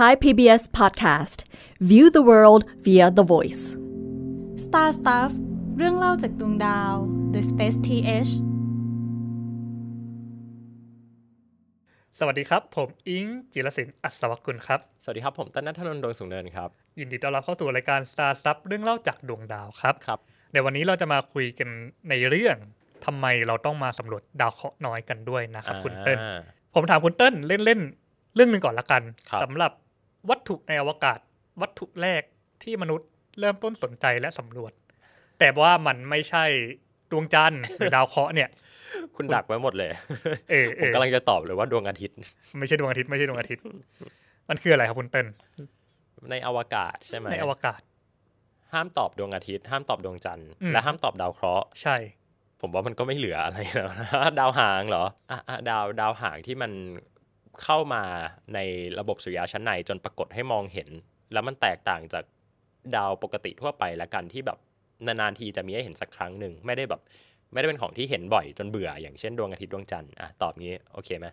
Thai PBS Podcast View the world via the voice Star Stuff เรื่องเล่าจากดวงดาว The Space TH สวัสดีครับ ผม อิง จิรศิลป์อัศวกุลครับ สวัสดีครับ ผมต้นนัทนนท์ดวงสุงเนินครับ ยินดีต้อนรับเข้าสู่รายการ Star Stuff เรื่องเล่าจากดวงดาวครับ ครับ ในวันนี้เราจะมาคุยกันในเรื่องทำไมเราต้องมาสำรวจดาวเคราะห์น้อยกันด้วยนะครับคุณเติ้ลผมถามคุณเติ้ลเล่นๆเรื่องหนึ่งก่อนละกันสำหรับวัตถุในอวกาศวัตถุแรกที่มนุษย์ เริ่มต้นสนใจและสำรวจ แต่ว่ามันไม่ใช่ดวงจันทร์หรือดาวเคราะห์เนี่ย คุณดักไว้หมดเลยเออผมกำลังจะตอบเลยว่าดวงอาทิตย์ไม่ใช่ดวงอาทิตย์ไม่ใช่ดวงอาทิตย์ มันคืออะไรครับคุณเติ้ลในอวกาศใช่ไหมในอวกาศ ห้ามตอบดวงอาทิตย์ห้ามตอบดวงจันทร์และห้ามตอบดาวเคราะห์ใช่ ผมว่ามันก็ไม่เหลืออะไรแล้วดาวหางเหรออ่ะดาวดาวหางที่มันเข้ามาในระบบสุริยะชั้นในจนปรากฏให้มองเห็น แล้วมันแตกต่างจากดาวปกติทั่วไปละกันที่แบบนานๆทีจะมีให้เห็นสักครั้งหนึ่งไม่ได้แบบ ไม่ได้เป็นของที่เห็นบ่อยจนเบื่อ อย่างเช่นดวงอาทิตย์ดวงจันทร์อ่ะตอบงี้โอเคไหม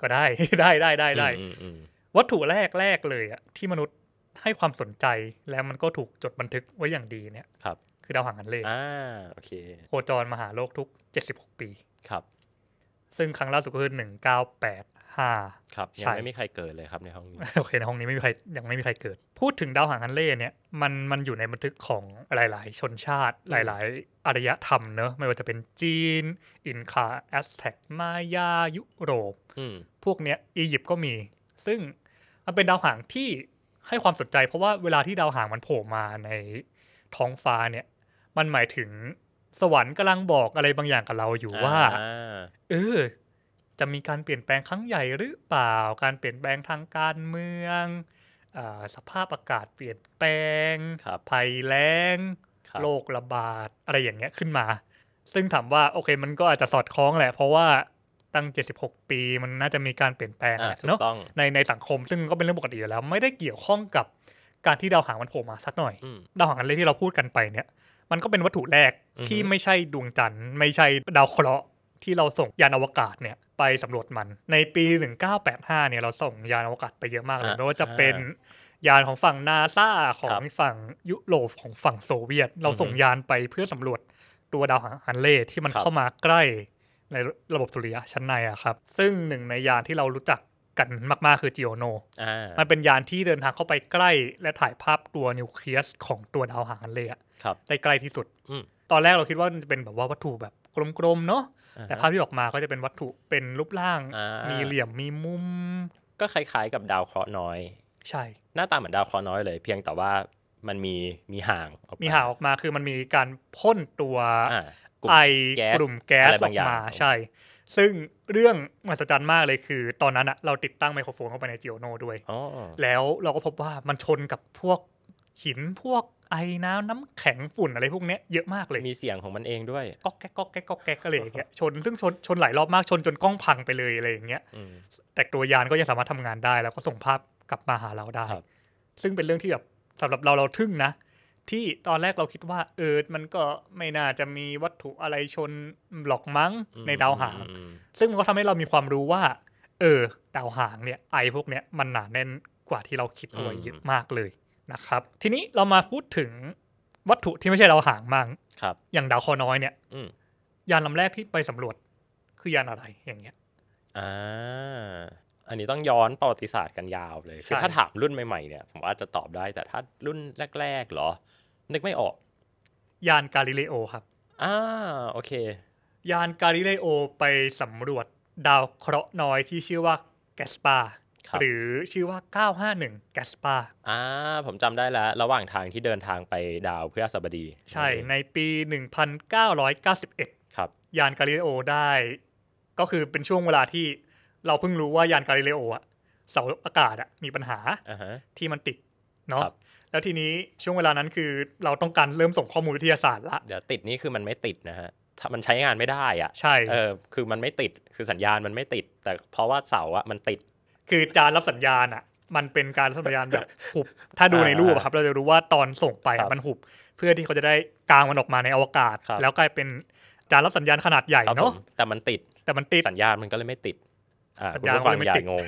ก็ได้ได้ได้ได้ได้วัตถุแรกแรกเลยอะที่มนุษย์ให้ความสนใจ แล้วมันก็ถูกจดบันทึกไว้อย่างดีเนี่ยครับ คือดาวหางกันเลขอ่าโอเคโคจรมาหาโลกทุกเจ็ดสิบหกปีครับซึ่งครั้งล่าสุดก็คือาครับยังไม่มีใครเกิดเลยครับในห้องนี้โอเคในห้องนี้ไม่มีใครยังไม่มีใครเกิด พูดถึงดาวหางฮันเล่เนี่ยมันมันอยู่ในบันทึกของหลาย ๆ ชนชาติ หลายๆอารยธรรมเนอะไม่ว่าจะเป็นจีน อินคาแอสแท็กมายายุโรปพวกเนี้ยอียิปต์ก็มี ซึ่งมันเป็นดาวหางที่ให้ความสนใจเพราะว่าเวลาที่ดาวหางมันโผล่มาในท้องฟ้าเนี่ย มันหมายถึงสวรรค์กำลังบอกอะไรบางอย่างกับเราอยู่ว่าเออจะมีการเปลี่ยนแปลงครั้งใหญ่หรือเปล่าการเปลี่ยนแปลงทางการเมืองอสภาพอากาศเปลี่ยนแปลงภัยแล้งโรคระบาดอะไรอย่างเงี้ยขึ้นมา ซึ่งถามว่าโอเคมันก็อาจจะสอดคล้องแหละ เพราะว่าตั้ง 76 ปีมันน่าจะมีการเปลี่ยนแปลงเนาะในในสังคมซึ่งก็เป็นเรื่องปกติอยู่แล้วไม่ได้เกี่ยวข้องกับการที่ดาวหางมันโผล่มาสักหน่อยดาวหางอันเล็กที่เราพูดกันไปเนี่ยมันก็เป็นวัตถุแรกที่ไม่ใช่ดวงจันทร์ไม่ใช่ดาวเคราะห์ที่เราส่งยานอวกาศเนี่ยไปสำรวจมันในปี 1985 เนี่ย เราส่งยานอวกาศไปเยอะมากเลยไม่ว่าจะเป็นยานของฝั่งนาซาของฝั่งยุโรปของฝั่งโซเวียต เราส่งยานไปเพื่อสำรวจตัวดาวหางันเล่ที่มันเข้ามาใกล้ในระบบสุริยะชั้นในอะครับ ซึ่งหนึ่งในยานที่เรารู้จักกันมากๆคือจิโอโนมันเป็นยานที่เดินทางเข้าไปใกล้ และถ่ายภาพตัวนิวเคลียสของตัวดาวหางอันเลอะได้ใกล้ที่สุดตอนแรกเราคิดว่ามันจะเป็นแบบว่าวัตถุแบบกลมๆเนาะแต่ภาพที่ออกมาก็จะเป็นวัตถุเป็นรูปร่างมีเหลี่ยมมีมุม ก็คล้ายๆ กับดาวเคราะห์น้อย ใช่ หน้าตาเหมือนดาวเคราะห์น้อยเลยเพียงแต่ว่ามันมีมีห่าง มีห่างออกมาคือมันมีการพ่นตัวไอกลุ่มแก๊สออกมา ใช่ ซึ่งเรื่องมหัศจรรย์มากเลยคือ ตอนนั้นอะเราติดตั้งไมโครโฟนเข้าไปในจิโอโนด้วยแล้วเราก็พบว่ามันชนกับพวกหินพวกไอน้ำน้ำแข็งฝุ่นอะไรพวกนี้เยอะมากเลย มีเสียงของมันเองด้วยก็กแก๊กก็แก๊กก็แก๊กอะไรอย่างเงี้ยชนซึ่งชนชนหลายรอบมากชนจนกล้องพังไปเลยอะไรอย่างเงี้ยแต่ตัวยานก็ยังสามารถทำงานได้ แล้วก็ส่งภาพกลับมาหาเราได้ ซึ่งเป็นเรื่องที่แบบสำหรับเราเราทึ่งนะ ที่ตอนแรกเราคิดว่าเออมันก็ไม่น่าจะมีวัตถุอะไรชนหลอกมั้งในดาวหางซึ่งมันก็ทำให้เรามีความรู้ว่า เออดาวหางเนี่ยไอพวกเนี้ยมันหนาแน่นกว่าที่เราคิดเอาไว้เยอะมากเลยนะครับทีนี้เรามาพูดถึงวัตถุที่ไม่ใช่เราหางมังครับ อย่างดาวคอน้อยเนี่ยยานลำแรกที่ไปสำรวจคือยานอะไรอย่างเงี้ยอ่าอันนี้ต้องย้อนประวัติศาสตร์กันยาวเลยคือถ้าถามรุ่นใหม่ๆเนี่ย ผมอาจจะตอบได้ แต่ถ้ารุ่นแรกๆหรอ นึกไม่ออก ยานกาลิเลโอครับ อ่า โอเค ยานกาลิเลโอไปสำรวจดาวเคราะห์น้อยที่ชื่อว่าแกสปาหรือชื่อว่า 951แกสปา อ่า ผมจำได้แล้ว ระหว่างทางที่เดินทางไปดาวเพื่อสบดี ใช่ ในปี 1991ครับ ยานกาลิเลโอได้ ก็คือเป็นช่วงเวลาที่เราเพิ่งรู้ว่ายานกาลิเลโออะเสาอากาศอะมีปัญหา uh-huh. ที่มันติดเนาะ แล้วทีนี้ช่วงเวลานั้นคือเราต้องการเริ่มส่งข้อมูลวิทยาศาสตร์ละเดี๋ยวติดนี่คือมันไม่ติดนะฮะ มันใช้งานไม่ได้อะ ใช่ เออ คือมันไม่ติด คือสัญญาณมันไม่ติด แต่เพราะว่าเสาอะมันติดคือจานรับสัญญาณอ่ะ มันเป็นการสัญญาณแบบหุบถ้าดูในรูปครับเราจะรู้ว่าตอนส่งไปมันหุบ เพื่อที่เขาจะได้กางมันออกมาในอวกาศแล้วกลายเป็นจานรับสัญญาณขนาดใหญ่เนาะแต่มันติด แต่มันติดสัญญาณมันก็เลยไม่ติดสัญญาณมันไม่ติดงง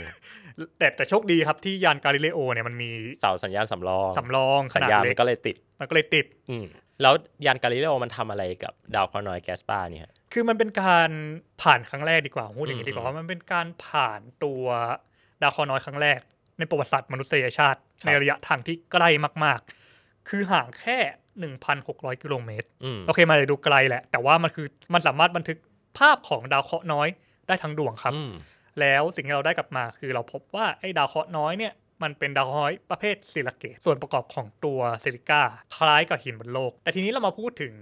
แต่แต่โชคดีครับที่ยานกาลิเลโอเนี่ยมันมีเสาสัญญาณสำรองสำรองสัญญาณมันก็เลยติด มันก็เลยติด อืแล้วยานกาลิเลโอมันทำอะไรกับดาวเคราะห์น้อยแกสปาเนี่ยคือมันเป็นการผ่านครั้งแรกดีกว่าพูดอย่างนี้ดีกว่าว่ามันเป็นการผ่านตัวดาวคอน้อยครั้งแรก ในประวัติศาสตร์มนุษยชาติในระยะทางที่ใกล้มากๆ คือห่างแค่ 1,600 กิโลเมตร โอเคมาเลยดูไกลแหละ แต่ว่ามันคือมันสามารถบันทึกภาพของดาวเคราะห์น้อยได้ทั้งดวงครับ แล้วสิ่งที่เราได้กลับมา คือเราพบว่าไอ้ดาวเคราะห์น้อยเนี่ยมันเป็นดาวห้อยประเภทซิลิเกต ส่วนประกอบของตัวซิลิก้าคล้ายกับหินบนโลกแต่ทีนี้เรามาพูดถึง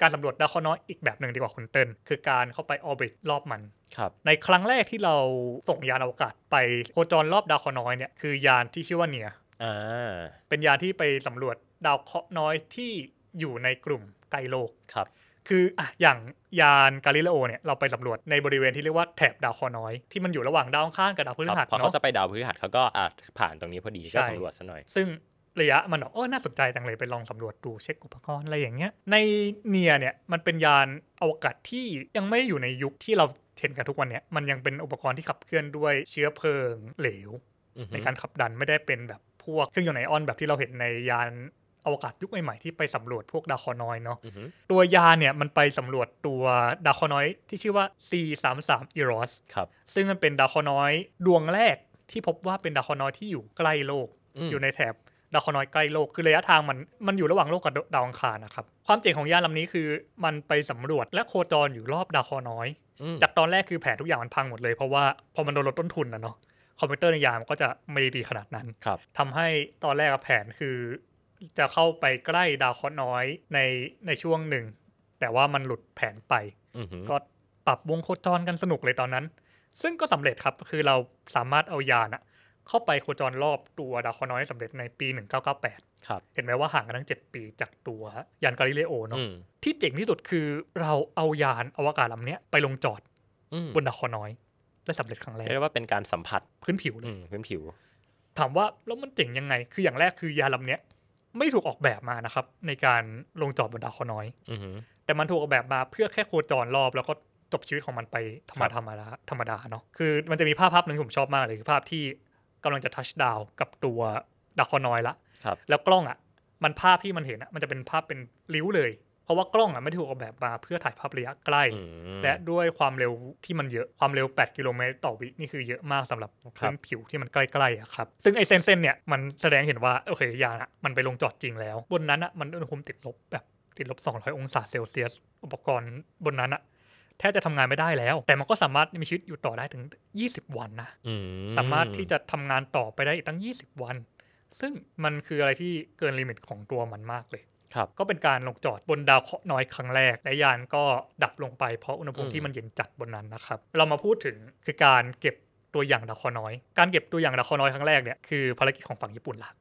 การสำรวจดาวเคราะห์น้อยอีกแบบหนึ่งดีกว่าคุณเติ้ลคือการเข้าไปออร์บิทรอบมัน ครับ ในครั้งแรกที่เราส่งยานอวกาศ ไปโคจรรอบดาวเคราะห์น้อยเนี่ยคือยานที่ชื่อว่าเนียเป็นยานที่ไปสำรวจดาวเคราะห์น้อยที่อยู่ในกลุ่มไกลโลกครับคืออ่ะอย่างยานกาลิเลโอเนี่ย เราไปสำรวจในบริเวณที่เรียกว่าแถบดาวคอน้อยที่มันอยู่ระหว่างดาวข้างกับดาวพฤหัสเนาะเขาจะไปดาวพฤหัส เขาก็อาจผ่านตรงนี้พอดีก็สำรวจซะหน่อย ซึ่งระยะมันโอ้น่าสนใจจังเลยไปลองสำรวจดูเช็คอุปกรณ์อะไรอย่างเงี้ยในเนียเนี่ยมันเป็นยานอวกาศที่ยังไม่อยู่ในยุคที่เราเห็นกันทุกวันเนี่ยมัน ยังเป็นอุปกรณ์ที่ขับเคลื่อนด้วยเชื้อเพลิงเหลว ในการขับดันไม่ได้เป็นแบบพวกเครื่องยนต์ไอออนแบบที่เราเห็นในยานอวกาศยุคใหม่ ๆ ที่ไปสำรวจพวกดาวคอน้อยเนาะ ตัวยานเนี่ยมันไปสำรวจตัวดาวคอน้อยที่ชื่อว่า C33 e r o s ครับ ซึ่งมันเป็นดาวคอน้อย ดวงแรกที่พบว่าเป็นดาวคอน้อยที่อยู่ใกล้โลก อยู่ในแถบดาวเคราะห์น้อยใกล้โลก คือระยะทางมันมันอยู่ระหว่างโลกกับดาวอังคารนะครับ ความเจ๋งของยานลำนี้คือมันไปสำรวจและโคจรอยู่รอบดาวเคราะห์น้อย จากตอนแรกคือแผนทุกอย่างมันพังหมดเลยเพราะว่าพอมันโดนลดต้นทุนนะเนาะคอมพิวเตอร์ในยานก็จะไม่ดีขนาดนั้น ครับทำให้ตอนแรกแผนคือจะเข้าไปใกล้ดาวเคราะห์น้อยในในช่วงหนึ่ง แต่ว่ามันหลุดแผนไปก็ปรับวงโคจรกันสนุกเลยตอนนั้น ซึ่งก็สำเร็จครับ คือเราสามารถเอายานอะเข้าไปโคจรรอบตัวดาวเคราะห์น้อยสำเร็จในปี 1998ครับเห็นไหมว่าห่างกันทั้ง 7 ปีจากตัวยานกาลิเลโอเนาะที่เจ๋งที่สุดคือเราเอายานอวกาศลำนี้ไปลงจอดบนดาวเคราะห์น้อยและสำเร็จครั้งแรกเรียกว่าเป็นการสัมผัสพื้นผิวเลยพื้นผิว ถามว่าแล้วมันเจ๋งยังไง คืออย่างแรกคือยานลำนี้ไม่ถูกออกแบบมานะครับในการลงจอดบนดาวเคราะห์น้อยแต่มันถูกออกแบบมาเพื่อแค่โคจรรอบ แล้วก็จบชีวิตของมันไปธรรมดาธรรมดาธรรมดาเนาะ คือมันจะมีภาพภาพหนึ่งผมชอบมากเลย คือภาพที่กำลังจะทัชดาวกับตัวดาวเคราะห์น้อยละ แล้วกล้องอ่ะ มันภาพที่มันเห็นอ่ะมันจะเป็นภาพเป็นริ้วเลยราะว่ากล้องอ่ะไม่ถูกออกแบบมาเพื่อถ่ายภาพระยะใกล้ และด้วยความเร็วที่มันเยอะความเร็ว 8 กิโลเมตรต่อวินี่คือเยอะมากสำหรับพื้นผิวที่มันใกล้ๆอะครับ ซึ่งไอเเซนเนี่ยมันแสดงเห็นว่า โอเคยานะมันไปลงจอดจริงแล้วบนนั้นอ่ะมันอุณหภูมิติดลบแบบติดลบ 200 องศาเซลเซียส อุปกรณ์บนนั้นอะแทบจะทำงานไม่ได้แล้ว แต่มันก็สามารถมีชีวิตอยู่ต่อได้ถึง 20 วันนะสามารถที่จะทำงานต่อไปได้อีกตั้ง 20 วัน ซึ่งมันคืออะไรที่เกินลิมิตของตัวมันมากเลยครับก็เป็นการลงจอดบนดาวเคราะห์น้อยครั้งแรก และยานก็ดับลงไปเพราะอุณหภูมิที่มันเย็นจัดบนนั้นนะครับ เรามาพูดถึงคือการเก็บตัวอย่างดาวเคราะห์น้อย การเก็บตัวอย่างดาวเคราะห์น้อยครั้งแรกเนี่ยคือภารกิจของฝั่งญี่ปุ่นหลัก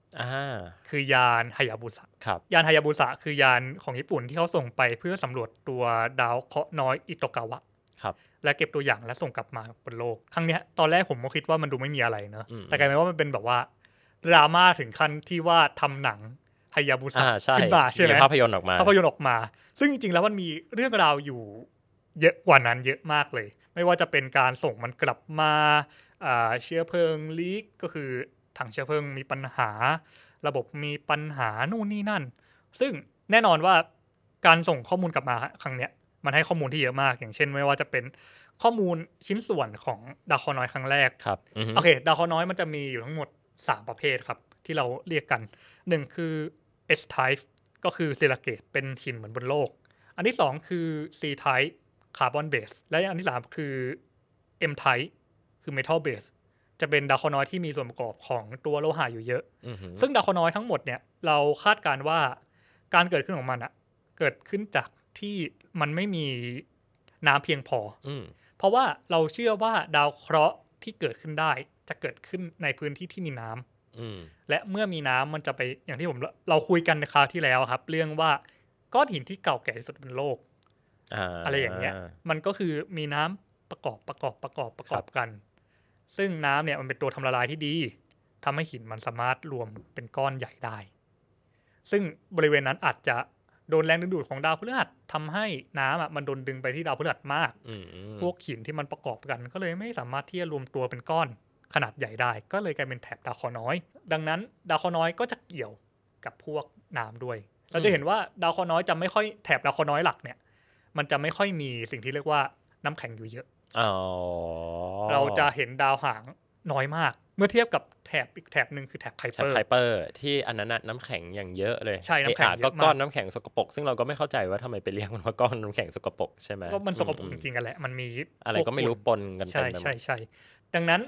คือยานไฮยาบุสะครับยานไฮยาบุสะคือยานของญี่ปุ่นที่เขาส่งไปเพื่อสำรวจตัวดาวเคราะห์น้อย อิโตกาวะครับ และเก็บตัวอย่างและส่งกลับมาบนโลกครั้งนี้ตอนแรกผมก็คิดว่ามันดูไม่มีอะไรเนอะแต่กลายเป็นว่ามันเป็นแบบว่าดราม่าถึงขั้นที่ว่าทำหนังฮายาบุสะขึ้นมาใช่ไหมภาพยนตร์ออกมาภาพยนตร์ออกมา ซึ่งจริงๆ แล้วมันมีเรื่องราวอยู่เยอะกว่านั้นเยอะมากเลย ไม่ว่าจะเป็นการส่งมันกลับมาเชื้อเพลิงลีกก็คือถังเชื้อเพลิง มีปัญหาระบบมีปัญหานู่นนี่นั่น ซึ่งแน่นอนว่าการส่งข้อมูลกลับมาครั้งเนี้ย มันให้ข้อมูลที่เยอะมากอย่างเช่นไม่ว่าจะเป็นข้อมูลชิ้นส่วนของดาวคอน้อยครั้งแรกครับโอเคดาวคอน้อยมันจะมีอยู่ทั้งหมด 3 ประเภทครับ ที่เราเรียกกันหนึ่งคือ S type ก็คือเซลาเกตเป็นหินเหมือนบนโลก อันที่สองคือ C type คาร์บอนเบส และอันที่สามคือ M type คือเมทัลเบส จะเป็นดาวคอนอยที่มีส่วนประกอบของตัวโลหะอยู่เยอะ ซึ่งดาวคอนอยทั้งหมดเนี่ยเราคาดการว่าการเกิดขึ้นของมันอะเกิดขึ้นจากที่มันไม่มีน้ำเพียงพออเพราะว่าเราเชื่อว่าดาวเคราะห์ที่เกิดขึ้นได้จะเกิดขึ้นในพื้นที่ที่มีน้ำและเมื่อมีน้ำมันจะไปอย่างที่ผมเราคุยกันในคราวที่แล้วครับ เรื่องว่าก้อนหินที่เก่าแก่ที่สุดบนโลกอะไรอย่างเงี้ยมันก็คือมีน้ำประกอบประกอบประกอบประกอบกัน ซึ่งน้ำเนี่ยมันเป็นตัวทำละลายที่ดี ทำให้หินมันสามารถรวมเป็นก้อนใหญ่ได้ ซึ่งบริเวณนั้นอาจจะโดนแรงดึงดูดของดาวพฤหัสทำให้น้ำอ่ะมันโดนดึงไปที่ดาวพฤหัสมากพวกหินที่มันประกอบกันก็เลยไม่สามารถที่จะรวมตัวเป็นก้อนขนาดใหญ่ได้ก็เลยกลายเป็นแถบดาวคอน้อย ดังนั้น ดาวคอน้อยก็จะเกี่ยวกับพวกน้ำด้วย เราจะเห็นว่าดาวคอน้อยจะไม่ค่อยแถบดาวคอน้อยหลักเนี่ย มันจะไม่ค่อยมีสิ่งที่เรียกว่าน้ำแข็งอยู่เยอะ เราจะเห็นดาวหางน้อยมากเมื่อเทียบกับแถบอีกแถบหนึ่งคือแถบไคเปอร์แถบไคเปอร์ ที่อันนั้นน้ำแข็งอย่างเยอะเลยใช่น้ำแข็งก็ก้อนน้ำแข็งสกปรกซึ่งเราก็ไม่เข้าใจว่าทำไมไปเรียกมันว่าก้อนน้ำแข็งสกปรกใช่ไหมก็มันสกปรกจริงๆกันแหละมันมีอะไรก็ไม่รู้ปนกันใช่ใช่ใช่ดังนั้น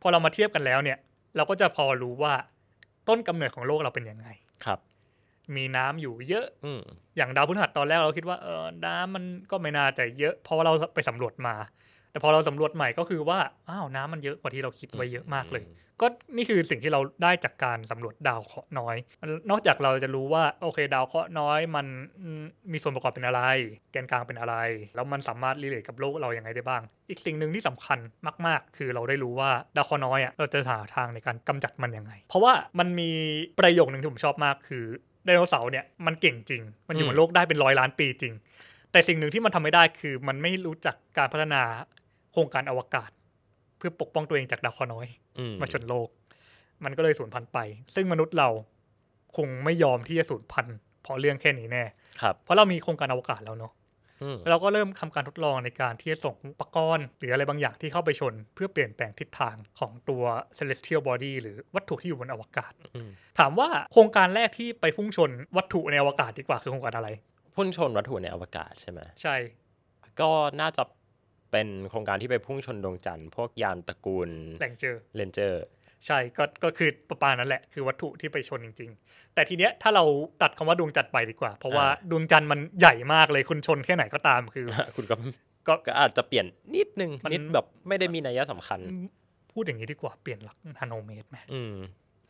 พอเรามาเทียบกันแล้วเนี่ย เราก็จะพอรู้ว่าต้นกำเนิดของโลกเราเป็นยังไง ครับ มีน้ำอยู่เยอะ อือย่างดาวพฤหัสตอนแรกเราคิดว่าเออน้ำมันก็ไม่น่าจะเยอะเพราะว่าเราไปสำรวจมาแต่พอเราสำรวจใหม่ก็คือว่าอ้าวน้ำมันเยอะกว่าที่เราคิดไว้เยอะมากเลย ก็นี่คือสิ่งที่เราได้จากการสำรวจดาวเคราะห์น้อย นอกจากเราจะรู้ว่า โอเค ดาวเคราะห์น้อยมันมีส่วนประกอบเป็นอะไร แกนกลางเป็นอะไรแล้วมันสามารถรีเลทกับโลกเราอย่างไรได้บ้าง อีกสิ่งหนึ่งที่สำคัญมากๆ คือเราได้รู้ว่าดาวเคราะห์น้อยอ่ะเราจะหาทางในการกำจัดมันยังไง เพราะว่ามันมีประโยคหนึ่งที่ผมชอบมากคือไดโนเสาร์เนี่ยมันเก่งจริงมันอยู่บนโลกได้เป็นร้อยล้านปีจริง แต่สิ่งหนึ่งที่มันทำไม่ได้คือ มันไม่รู้จักการพัฒนาโครงการอวกาศเพื่อปกป้องตัวเองจากดาวเคราะห์น้อย มาชนโลก มันก็เลยสูญพันธุ์ไป ซึ่งมนุษย์เรา คงไม่ยอมที่จะสูญพันธุ์เพราะเรื่องแค่นี้แน่เพราะเรามีโครงการอวกาศแล้วเนาะเราก็เริ่มทำการทดลองในการที่จะส่งปะกรณ์หรืออะไรบางอย่างที่เข้าไปชนเพื่อเปลี่ยนแปลงทิศทางของตัว celestial body หรือวัตถุที่อยู่บนอวกาศถามว่าโครงการแรกที่ไปพุ่งชนวัตถุในอวกาศดีกว่าคือโครงการอะไร พุ่งชนวัตถุในอวกาศใช่ไหมใช่ ก็น่าจะเป็นโครงการที่ไปพุ่งชนดวงจันทร์พวกยานตระกูลแลนเจอร์เลนเจอร์ ใช่ก็ก็คือประปานั้นแหละ คือวัตถุที่ไปชนจริงๆ แต่ทีเนี้ยถ้าเราตัดคำว่าดวงจันทร์ไปดีกว่า เพราะว่าดวงจันทร์มันใหญ่มากเลย คุณชนแค่ไหนก็ตามคือคุณก็ก็อาจจะเปลี่ยนนิดนึงนิดแบบไม่ได้มีนัยยะสำคัญ พูดอย่างนี้ดีกว่าเปลี่ยนหลักฮานโนเมตรไหม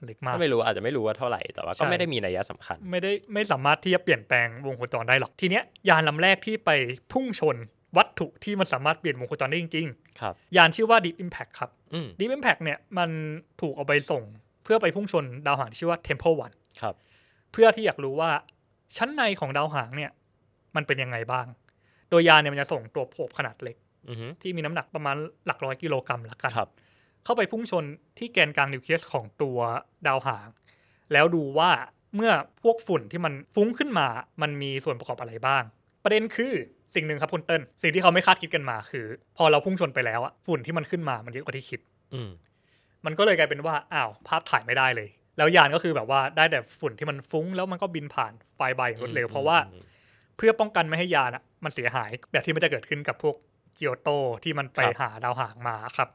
เล็กมากไม่รู้อาจจะไม่รู้ว่าเท่าไหร่แต่ว่าก็ไม่ได้มีนัยยะสำคัญ ไม่ได้ไม่สามารถที่จะเปลี่ยนแปลงวงโคจรได้หรอกทีเนี้ยยานลำแรกที่ไปพุ่งชนวัตถุที่มันสามารถเปลี่ยนวงโคจรได้จริงๆ ครับ ยานชื่อว่า Deep Impact ครับ Deep Impact เนี่ยมันถูกเอาไปส่ง เพื่อไปพุ่งชนดาวหางที่ชื่อว่า Temple One ครับ เพื่อที่อยากรู้ว่า ชั้นในของดาวหางเนี่ย มันเป็นยังไงบ้าง โดยยานเนี่ยมันจะส่งตัวโผบขนาดเล็กที่มีน้ำหนักประมาณหลักร้อยกิโลกรัมละกัน เข้าไปพุ่งชนที่แกนกลางนิวเคลียสของตัวดาวหาง แล้วดูว่าเมื่อพวกฝุ่นที่มันฟุ้งขึ้นมา มันมีส่วนประกอบอะไรบ้างประเด็นคือสิ่งหนึ่งครับคุณเติ้ลสิ่งที่เขาไม่คาดคิดกันมา คือ พอเราพุ่งชนไปแล้วอะฝุ่นที่มันขึ้นมามันเยอะกว่าที่คิดอืมันก็เลยกลายเป็นว่าอ้าวภาพถ่ายไม่ได้เลย แล้วยานก็คือแบบว่าได้แต่ฝุ่นที่มันฟุ้ง แล้วมันก็บินผ่าน ไฟใบรวดเร็วเพราะว่าเพื่อป้องกันไม่ให้ยานอะมันเสียหาย แบบที่มันจะเกิดขึ้นกับพวกจิโอโตที่มันไปหาดาวหางมาครับ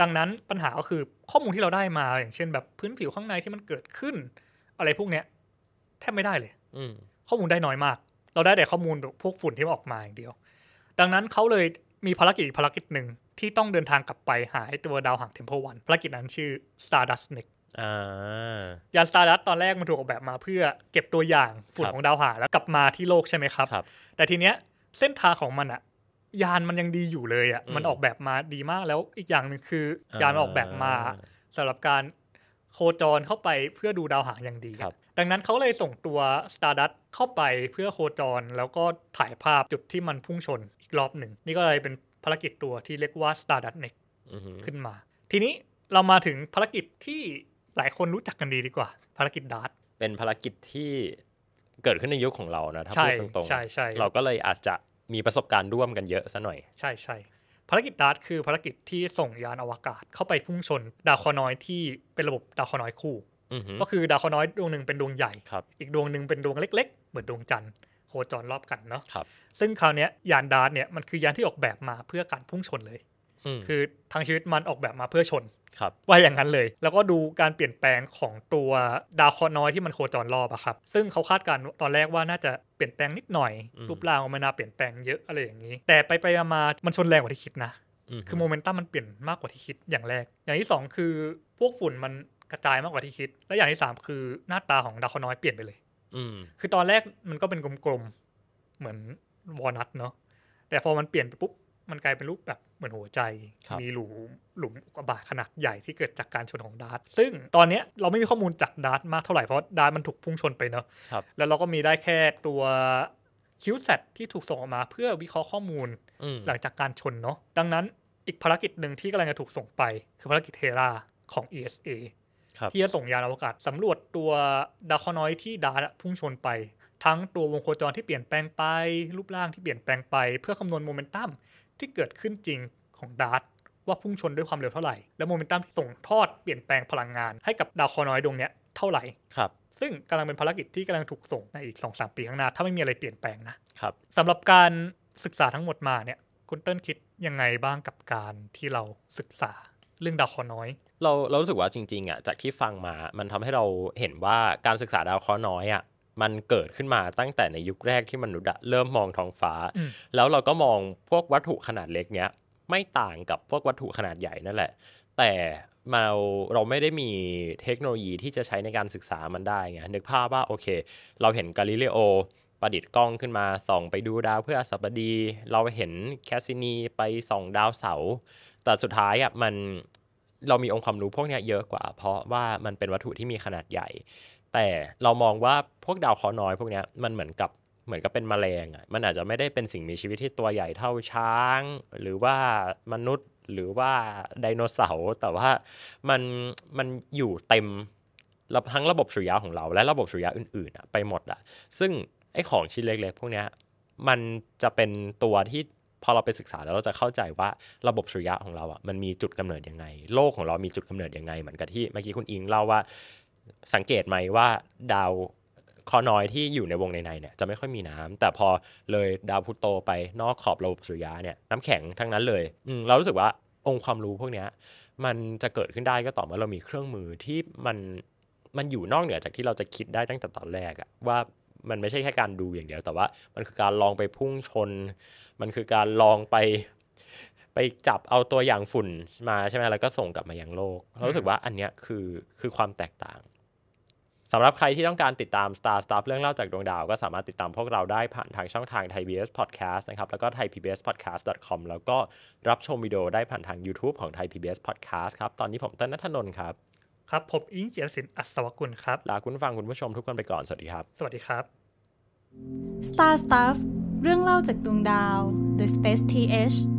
ดังนั้นปัญหาก็คือข้อมูลที่เราได้มา อย่างเช่นแบบพื้นผิวข้างในที่มันเกิดขึ้น อะไรพวกเนี้ยแทบไม่ได้เลย อืข้อมูลได้น้อยมากเราได้แต่ข้อมูลพวกฝุ่นที่ออกมาอย่างเดียว ดังนั้นเขาเลยมีภารกิจอีกภารกิจหนึ่งที่ต้องเดินทางกลับไปหาตัวดาวหางเทมเพลวันภารกิจนั้นชื่อ Stardust Next ยานสตาร์ดัสตอนแรกมันถูกออกแบบมาเพื่อเก็บตัวอย่าง ฝุ่นของดาวหางแล้วกลับมาที่โลกใช่ไหมครับรบแต่ทีเนี้ยเส้นทางของมันอะยานมันยังดีอยู่เลยอะมันออกแบบมาดีมากแล้วอีกอย่างหนึ่งคือยานออกแบบมาสำหรับการโคจรเข้าไปเพื่อดูดาวหางอย่างดีดังนั้นเขาเลยส่งตัว Stardust เข้าไปเพื่อโคจร แล้วก็ถ่ายภาพจุดที่มันพุ่งชนอีกรอบหนึ่ง นี่ก็เลยเป็นภารกิจตัวที่เรียกว่า Stardust Next ขึ้นมา ทีนี้เรามาถึงภารกิจที่หลายคนรู้จักกันดีดีกว่า ภารกิจดาร์ตเป็นภารกิจที่เกิดขึ้นในยุคของเรานะถ้าพูดตรงๆเราก็เลยอาจจะมีประสบการณ์ร่วมกันเยอะซะหน่อย ใช่ใช่ภารกิจดาร์ตคือภารกิจที่ส่งยานอวกาศเข้าไปพุ่งชน ดาวคอน้อยที่เป็นระบบดาวคอน้อยคู่ ก็คือดาวคอน้อยดวงหนึ่งเป็นดวงใหญ่ อีกดวงหนึ่งเป็นดวงเล็ก ๆ เหมือนดวงจันทร์โคจรรอบกันเนาะซึ่งคราวนี้ยานดาร์ตเนี่ยมันคือยานที่ออกแบบมาเพื่อการพุ่งชนเลยคือทางชีวิตมันออกแบบมาเพื่อชนว่าอย่างนั้นเลย แล้วก็ดูการเปลี่ยนแปลงของตัวดาวเคราะห์น้อยที่มันโคจรรอบอะครับซึ่งเขาคาดการณ์ตอนแรกว่าน่าจะเปลี่ยนแปลงนิดหน่อย รูปร่างมันน่าเปลี่ยนแปลงเยอะอะไรอย่างนี้ แต่ไปไปมามันชนแรงกว่าที่คิดนะคือโมเมนตัมมันเปลี่ยนมากกว่าที่คิดอย่างแรก อย่างที่ 2 คือพวกฝุ่นมันกระจายมากกว่าที่คิด และอย่างที่3คือหน้าตาของดาวเคราะห์น้อยเปลี่ยนไปเลยคือตอนแรกมันก็เป็นกลมๆเหมือนวอลนัทเนาะแต่พอมันเปลี่ยนไปปุ๊บมันกลายเป็นรูปแบบมือนหัวใจมีหลุมหลุมอุกกาบาตขนาดใหญ่ที่เกิดจากการชนของดาร์ตซึ่งตอนนี้เราไม่มีข้อมูลจากดาร์ตมากเท่าไหร่ เพราะดาร์ตมันถูกพุ่งชนไปเนาะแล้วเราก็มีได้แค่ตัวคิวเซตที่ถูกส่งออกมาเพื่อวิเคราะห์ข้อมูลหลังจากการชนเนาะดังนั้นอีกภารกิจหนึ่งที่กำลังจะถูกส่งไป คือภารกิจเทราของ ESA ที่จะส่งยานอวกาศสำรวจตัวดาวเคราะห์น้อยที่ดาร์ตพุ่งชนไป ทั้งตัววงโคจรที่เปลี่ยนแปลงไปรูปร่างที่เปลี่ยนแปลงไปเพื่อคำนวณโมเมนตัมที่เกิดขึ้นจริงของดาร์ตว่าพุ่งชนด้วยความเร็วเท่าไหร่ และโมเมนตัมที่ส่งทอดเปลี่ยนแปลงพลังงานให้กับดาวคอน้อยดวงนี้เท่าไหร่ครับซึ่งกำลังเป็นภารกิจที่กำลังถูกส่งในอีก2อสปีข้างหน้า ถ้าไม่มีอะไรเปลี่ยนแปลงนะครับสำหรับการศึกษาทั้งหมดมาเนี่ยคุณเติ้ลคิดยังไงบ้างกับการที่เราศึกษาเรื่องดาวคอน้อย เราเรารู้สึกว่าจริงๆอ่ะจากที่ฟังมามันทำให้เราเห็นว่าการศึกษาดาวคอน้อยอ่ะมันเกิดขึ้นมาตั้งแต่ในยุคแรกที่มนุษย์เริ่มมองท้องฟ้า แล้วเราก็มองพวกวัตถุขนาดเล็กเนี้ย ไม่ต่างกับพวกวัตถุขนาดใหญ่นั่นแหละ แต่เราเราไม่ได้มีเทคโนโลยีที่จะใช้ในการศึกษามันได้ไง นึกภาพว่าโอเค เราเห็นกาลิเลโอประดิษฐ์กล้องขึ้นมาส่องไปดูดาวเพื่ออสบดี เราเห็นแคสซินีไปส่องดาวเสา แต่สุดท้ายอ่ะมันเรามีองค์ความรู้พวกนี้เยอะกว่าเพราะว่ามันเป็นวัตถุที่มีขนาดใหญ่แต่เรามองว่าพวกดาวเคราะห์น้อยพวกนี้มันเหมือนกับเหมือนกับเป็นมแมลงอ่ะมันอาจจะไม่ได้เป็นสิ่งมีชีวิตที่ตัวใหญ่เท่าช้าง หรือว่ามนุษย์หรือว่าไดโนเสาร์แต่ว่ามันมันอยู่เต็มทั้งระบบสุริยะของเราและระบบสุริยะอื่นๆไปหมดอ่ะซึ่งไอ้ของชิ้นเล็กๆพวกนี้มันจะเป็นตัวที่พอเราไปศึกษาแล้วเราจะเข้าใจว่าระบบสุริยะของเราอ่ะมันมีจุดกำเนิดยังไง โลกของเรามีจุดกำเนิดยังไงเหมือนกับที่เมื่อกี้คุณอิงเล่าว่าสังเกตไหมว่าดาวคอน้อยที่อยู่ในวงในๆเนี่ยจะไม่ค่อยมีน้ำ แต่พอเลยดาวพุโตไปนอกขอบระบบสุริยะเนี่ยน้ำแข็งทั้งนั้นเลยอืเรารู้สึกว่าองค์ความรู้พวกนี้มันจะเกิดขึ้นได้ก็ต่อเมื่อเรามีเครื่องมือที่มันมันอยู่นอกเหนือจากที่เราจะคิดได้ตั้งแต่ตอนแรกอะว่ามันไม่ใช่แค่การดูอย่างเดียว แต่ว่า มันคือการลองไปพุ่งชน มันคือการลองไป ไปจับเอาตัวอย่างฝุ่นมาใช่ไหมแล้วก็ส่งกลับมายังโลก เรารู้สึกว่าอันเนี้ยคือคือความแตกต่างสำหรับใครที่ต้องการติดตาม Star Stuff เรื่องเล่าจากดวงดาวก็สามารถติดตามพวกเราได้ผ่านทางช่องทาง Thai PBS Podcast นะครับ แล้วก็ t h a i PBS Podcast com แล้วก็รับชมวิดีโอได้ผ่านทาง YouTube ของ Thai PBS Podcast ครับ ตอนนี้ผมต้นนัทนนท์ครับ ครับ ผมอิงเจียรศินอัศวกุลครับลาคุณฟังคุณผู้ชมทุกคนไปก่อน สวัสดีครับ สวัสดีครับ Star Stuff เรื่องเล่าจากดวงดาว The Space TH